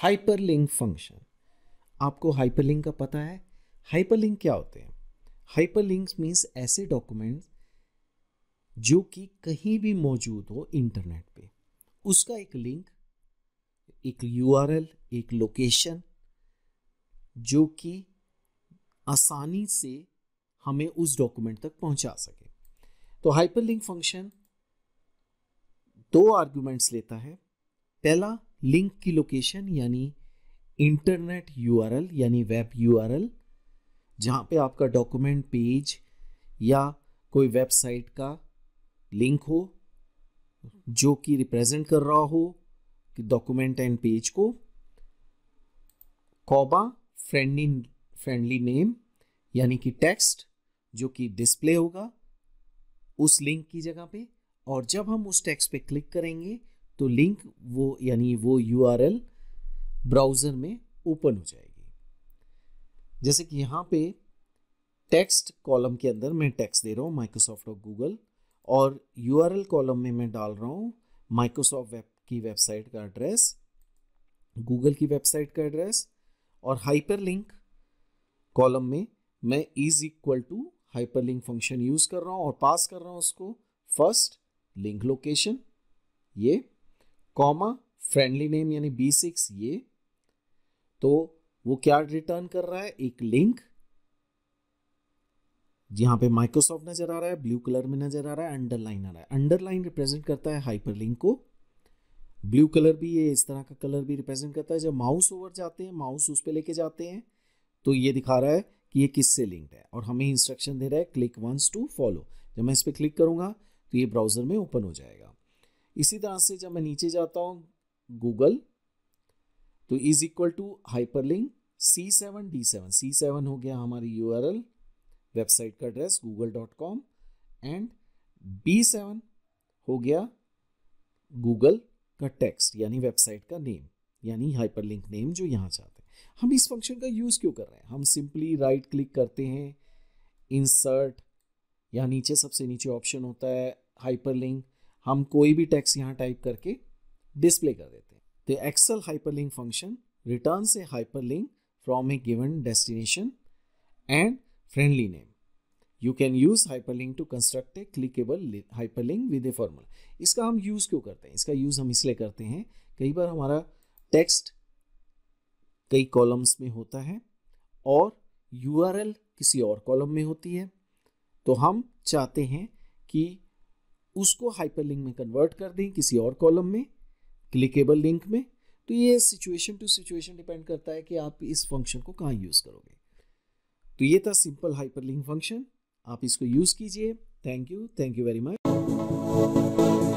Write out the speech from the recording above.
hyperlink function आपको hyperlink का पता है हाइपरलिंक क्या होते हैं हाइपरलिंक्स मीन्स ऐसे डॉक्यूमेंट्स जो कि कहीं भी मौजूद हो इंटरनेट पे उसका एक लिंक एक यूआरएल एक लोकेशन जो कि आसानी से हमें उस डॉक्यूमेंट तक पहुंचा सके तो हाइपरलिंक फंक्शन दो आर्गुमेंट्स लेता है पहला लिंक की लोकेशन यानी इंटरनेट यूआरएल यानी वेब यूआरएल जहाँ पे आपका डॉक्यूमेंट पेज या कोई वेबसाइट का लिंक हो जो कि रिप्रेजेंट कर रहा हो कि डॉक्यूमेंट एंड पेज को कॉबा फ्रेंडली फ्रेंडली नेम यानी कि टेक्स्ट जो कि डिस्प्ले होगा उस लिंक की जगह पे और जब हम उस टेक्स्ट पे क्लिक करेंगे तो लिंक वो यानी वो यू ब्राउज़र में ओपन हो जाएगी जैसे कि यहाँ पे टेक्स्ट कॉलम के अंदर मैं टेक्स्ट दे रहा हूँ माइक्रोसॉफ्ट और गूगल और यू कॉलम में मैं डाल रहा हूँ माइक्रोसॉफ्ट वेब की वेबसाइट का एड्रेस गूगल की वेबसाइट का एड्रेस और हाइपर लिंक कॉलम में मैं is equal to hyper link function use कर रहा हूँ और पास कर रहा हूँ उसको फर्स्ट लिंक लोकेशन ये कॉमा फ्रेंडली नेम यानी बी सिक्स ये तो वो क्या रिटर्न कर रहा है एक लिंक यहां पे माइक्रोसॉफ्ट नजर आ रहा है ब्लू कलर में नजर आ रहा है अंडरलाइन आ रहा है अंडरलाइन रिप्रेजेंट करता है हाइपरलिंक को ब्लू कलर भी ये इस तरह का कलर भी रिप्रेजेंट करता है जब माउस ओवर जाते हैं माउस उस पर लेके जाते हैं तो ये दिखा रहा है कि ये किससे लिंक्ड है और हमें इंस्ट्रक्शन दे रहा है क्लिक वंस टू फॉलो जब मैं इस पर क्लिक करूंगा तो ये ब्राउज़र में ओपन हो जाएगा इसी तरह से जब मैं नीचे जाता हूँ गूगल तो is equal to hyper link C seven D seven C seven हो गया हमारी यू आर एल वेबसाइट का address Google dot com and D seven हो गया गूगल का टेक्स्ट यानी वेबसाइट का नेम यानी हाइपर लिंक नेम जो यहाँ चाहते हैं हम इस फंक्शन का यूज़ क्यों कर रहे हैं हम सिंपली राइट क्लिक करते हैं इंसर्ट यहाँ नीचे सबसे नीचे ऑप्शन होता है हाइपर लिंक हम कोई भी टैक्स यहाँ टाइप करके डिस्प्ले कर देते हैं Excel hyper hyperlink function return से hyperlink from a given destination and you can use hyper link to construct a clickable hyper link with a formula इसका हम यूज क्यों करते हैं इसका यूज हम इसलिए करते हैं कई बार हमारा टेक्स्ट कई कॉलम्स में होता है और यू किसी और कॉलम में होती है तो हम चाहते हैं कि उसको हाइपरलिंक में कन्वर्ट कर दें किसी और कॉलम में क्लिकेबल लिंक में तो ये सिचुएशन टू सिचुएशन डिपेंड करता है कि आप इस फंक्शन को कहाँ यूज़ करोगे तो ये था सिंपल हाइपरलिंक फंक्शन आप इसको यूज़ कीजिए thank you thank you very much